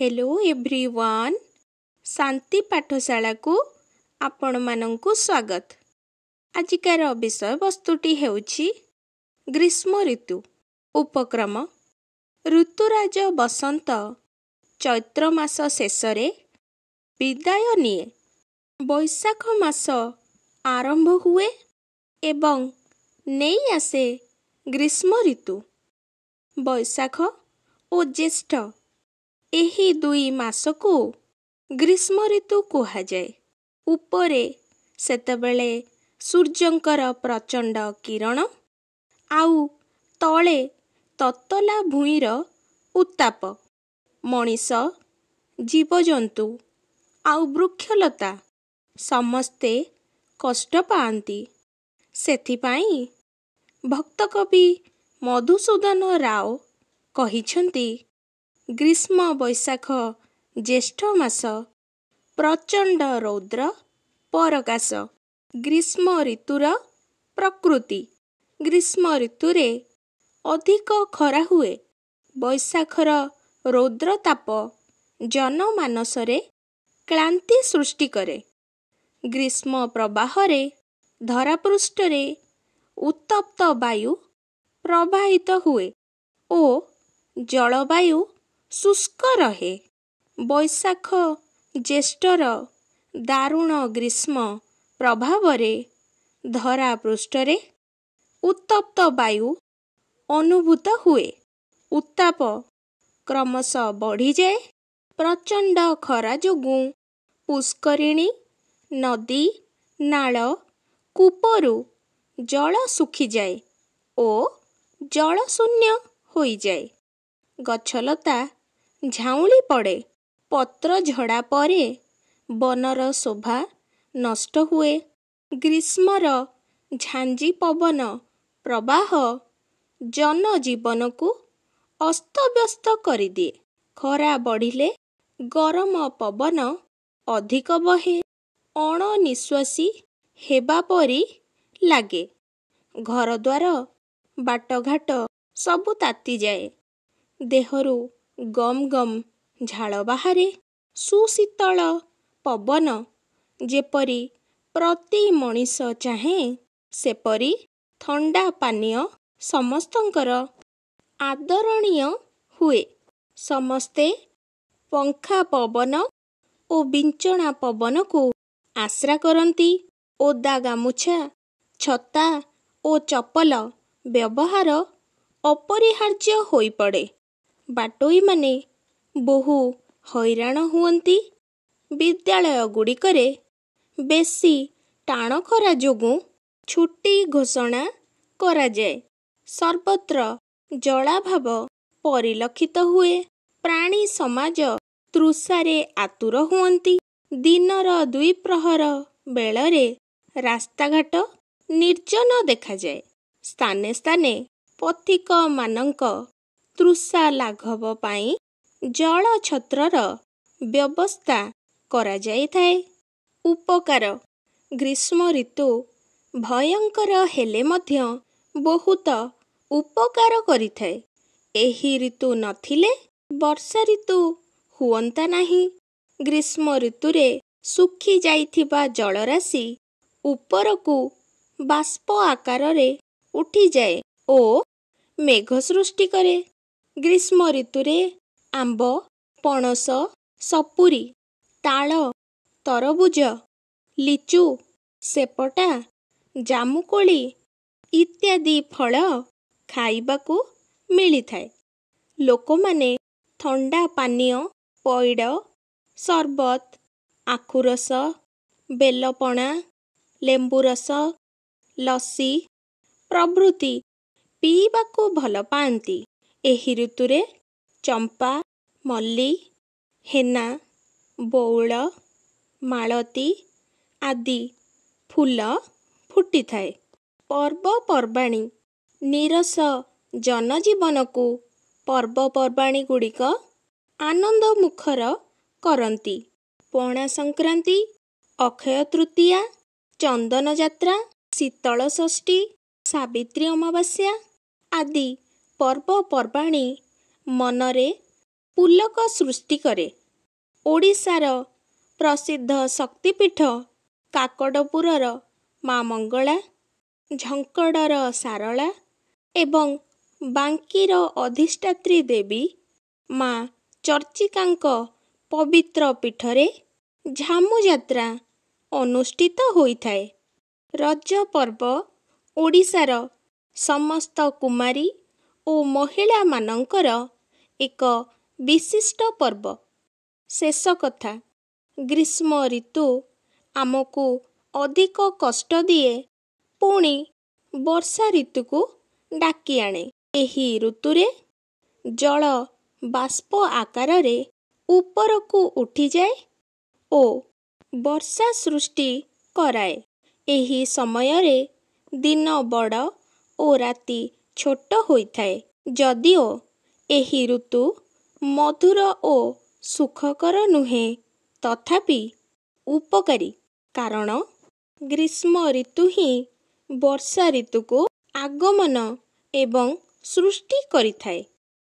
hello every ଶାନ୍ତି ପାଠଶାଳାକୁ ଆପଣମାନଙ୍କୁ ସ୍ୱାଗତ ଆଜିକାର ବିଷୟବସ୍ତୁଟି ହେଉଛି ଗ୍ରୀଷ୍ମ ଋତୁ ଉପକ୍ରମ ଋତୁରାଜ ବସନ୍ତ ଚୈତ୍ର ମାସ ଶେଷରେ ବିଦାୟ ନିଏ ବୈଶାଖ ମାସ ଆରମ୍ଭ ହୁଏ ଏବଂ ନେଇ ଆସେ ଗ୍ରୀଷ୍ମ ଋତୁ ବୈଶାଖ ଓ ଜ୍ୟେଷ୍ଠ ଏହି ଦୁଇ ମାସକୁ ଗ୍ରୀଷ୍ମ ଋତୁ କୁହାଯାଏ ଉପରେ ସେତେବେଳେ ସୂର୍ଯ୍ୟଙ୍କର ପ୍ରଚଣ୍ଡ କିରଣ ଆଉ ତଳେ ତତଲା ଭୂଇଁର ଉତ୍ତାପ ମଣିଷ ଜୀବଜନ୍ତୁ ଆଉ ବୃକ୍ଷଲତା ସମସ୍ତେ କଷ୍ଟ ପାଆନ୍ତି ସେଥିପାଇଁ ଭକ୍ତକବି ମଧୁସୂଦନ ରାଓ କହିଛନ୍ତି ଗ୍ରୀଷ୍ମ ବୈଶାଖ ଜ୍ୟେଷ୍ଠ ମାସ ପ୍ରଚଣ୍ଡ ରୌଦ୍ର ପରକାଶ ଗ୍ରୀଷ୍ମ ଋତୁର ପ୍ରକୃତି ଗ୍ରୀଷ୍ମ ଋତୁରେ ଅଧିକ ଖରା ହୁଏ ବୈଶାଖର ରୌଦ୍ରତାପ ଜନମାନସରେ କ୍ଳାନ୍ତି ସୃଷ୍ଟି କରେ ଗ୍ରୀଷ୍ମ ପ୍ରବାହରେ ଧରାପୃଷ୍ଠରେ ଉତ୍ତପ୍ତ ବାୟୁ ପ୍ରବାହିତ ହୁଏ ଓ ଜଳବାୟୁ ଶୁଷ୍କ ରହେ ବୈଶାଖ ଜ୍ୟେଷ୍ଠର ଦାରୁଣ ଗ୍ରୀଷ୍ମ ପ୍ରଭାବରେ ଧରା ପୃଷ୍ଠରେ ଉତ୍ତପ୍ତ ବାୟୁ ଅନୁଭୂତ ହୁଏ ଉତ୍ତାପ କ୍ରମଶଃ ବଢ଼ିଯାଏ ପ୍ରଚଣ୍ଡ ଖରା ଯୋଗୁଁ ପୁଷ୍କରିଣୀ ନଦୀ ନାଳ କୂପରୁ ଜଳ ଶୁଖିଯାଏ ଓ ଜଳଶୂନ୍ୟ ହୋଇଯାଏ ଗଛଲତା ଝାଉଁଳି ପଡ଼େ ପତ୍ର ଝଡ଼ା ପରେ ବନର ଶୋଭା ନଷ୍ଟ ହୁଏ ଗ୍ରୀଷ୍ମର ଝାଞ୍ଜି ପବନ ପ୍ରବାହ ଜନଜୀବନକୁ ଅସ୍ତବ୍ୟସ୍ତ କରିଦିଏ ଖରା ବଢ଼ିଲେ ଗରମ ପବନ ଅଧିକ ବହେ ଅଣ ନିଶ୍ୱାସୀ ହେବା ପରି ଲାଗେ ଘରଦ୍ୱାର ବାଟଘାଟ ସବୁ ତାତିଯାଏ ଦେହରୁ ଗମ୍ ଗମ୍ ଝାଳ ବାହାରେ ସୁଶୀତଳ ପବନ ଯେପରି ପ୍ରତି ମଣିଷ ଚାହେଁ ସେପରି ଥଣ୍ଡା ପାନୀୟ ସମସ୍ତଙ୍କର ଆଦରଣୀୟ ହୁଏ ସମସ୍ତେ ପଙ୍ଖା ପବନ ଓ ବିଞ୍ଚଣା ପବନକୁ ଆଶ୍ରା କରନ୍ତି ଓଦା ଗାମୁଛା ଛତା ଓ ଚପଲ ବ୍ୟବହାର ଅପରିହାର୍ଯ୍ୟ ହୋଇପଡ଼େ ବାଟୋଇମାନେ ବହୁ ହଇରାଣ ହୁଅନ୍ତି ବିଦ୍ୟାଳୟଗୁଡ଼ିକରେ ବେଶୀ ଟାଣ ଖରା ଯୋଗୁଁ ଛୁଟି ଘୋଷଣା କରାଯାଏ ସର୍ବତ୍ର ଜଳାଭାବ ପରିଲକ୍ଷିତ ହୁଏ ପ୍ରାଣୀ ସମାଜ ତୃଷାରେ ଆତୁର ହୁଅନ୍ତି ଦିନର ଦୁଇ ପ୍ରହର ବେଳରେ ରାସ୍ତାଘାଟ ନିର୍ଜନ ଦେଖାଯାଏ ସ୍ଥାନେ ସ୍ଥାନେ ପଥିକମାନଙ୍କ ତୃଷା ଲାଘବ ପାଇଁ ଜଳ ଛତ୍ରର ବ୍ୟବସ୍ଥା କରାଯାଇଥାଏ ଉପକାର ଗ୍ରୀଷ୍ମ ଋତୁ ଭୟଙ୍କର ହେଲେ ମଧ୍ୟ ବହୁତ ଉପକାର କରିଥାଏ ଏହି ଋତୁ ନଥିଲେ ବର୍ଷା ଋତୁ ହୁଅନ୍ତା ନାହିଁ ଗ୍ରୀଷ୍ମ ଋତୁରେ ଶୁଖିଯାଇଥିବା ଜଳରାଶି ଉପରକୁ ବାଷ୍ପ ଆକାରରେ ଉଠିଯାଏ ଓ ମେଘ ସୃଷ୍ଟି କରେ ଗ୍ରୀଷ୍ମ ଋତୁରେ ଆମ୍ବ ପଣସ ସପୁରି ତାଳ ତରଭୁଜ ଲିଚୁ ସେପଟା ଜାମୁକୋଳି ଇତ୍ୟାଦି ଫଳ ଖାଇବାକୁ ମିଳିଥାଏ ଲୋକମାନେ ଥଣ୍ଡା ପାନୀୟ ପଇଡ଼ ସର୍ବତ ଆଖୁରସ ବେଲପଣା ଲେମ୍ବୁରସ ଲସି ପ୍ରଭୃତି ପିଇବାକୁ ଭଲ ପାଆନ୍ତି ଏହି ଋତୁରେ ଚମ୍ପା ମଲ୍ଲି ହେନା ବଉଳ ମାଳତୀ ଆଦି ଫୁଲ ଫୁଟିଥାଏ ପର୍ବପର୍ବାଣି ନିରସ ଜନଜୀବନକୁ ପର୍ବପର୍ବାଣି ଗୁଡ଼ିକ ଆନନ୍ଦମୁଖର କରନ୍ତି ପଣା ସଂକ୍ରାନ୍ତି ଅକ୍ଷୟ ତୃତୀୟା ଚନ୍ଦନଯାତ୍ରା ଶୀତଳଷଷ୍ଠୀ ସାବିତ୍ରୀ ଅମାବାସ୍ୟା ଆଦି ପର୍ବପର୍ବାଣି ମନରେ ପୁଲକ ସୃଷ୍ଟି କରେ ଓଡ଼ିଶାର ପ୍ରସିଦ୍ଧ ଶକ୍ତିପୀଠ କାକଡ଼ପୁରର ମା ମଙ୍ଗଳା ଝଙ୍କଡ଼ର ସାରଳା ଏବଂ ବାଙ୍କିର ଅଧିଷ୍ଠାତ୍ରୀ ଦେବୀ ମା ଚର୍ଚ୍ଚିକାଙ୍କ ପବିତ୍ର ପୀଠରେ ଝାମୁ ଯାତ୍ରା ଅନୁଷ୍ଠିତ ହୋଇଥାଏ ରଜ ପର୍ବ ଓଡ଼ିଶାର ସମସ୍ତ କୁମାରୀ ଓ ମହିଳାମାନଙ୍କର ଏକ ବିଶିଷ୍ଟ ପର୍ବ ଶେଷ କଥା ଗ୍ରୀଷ୍ମ ଋତୁ ଆମକୁ ଅଧିକ କଷ୍ଟ ଦିଏ ପୁଣି ବର୍ଷା ଋତୁକୁ ଡାକି ଆଣେ ଏହି ଋତୁରେ ଜଳ ବାଷ୍ପ ଆକାରରେ ଉପରକୁ ଉଠିଯାଏ ଓ ବର୍ଷା ସୃଷ୍ଟି କରାଏ ଏହି ସମୟରେ ଦିନ ବଡ଼ ଓ ରାତି ଛୋଟ ହୋଇଥାଏ ଯଦିଓ ଏହି ଋତୁ ମଧୁର ଓ ସୁଖକର ନୁହେଁ ତଥାପି ଉପକାରୀ କାରଣ ଗ୍ରୀଷ୍ମ ଋତୁ ହିଁ ବର୍ଷା ଋତୁକୁ ଆଗମନ ଏବଂ ସୃଷ୍ଟି କରିଥାଏ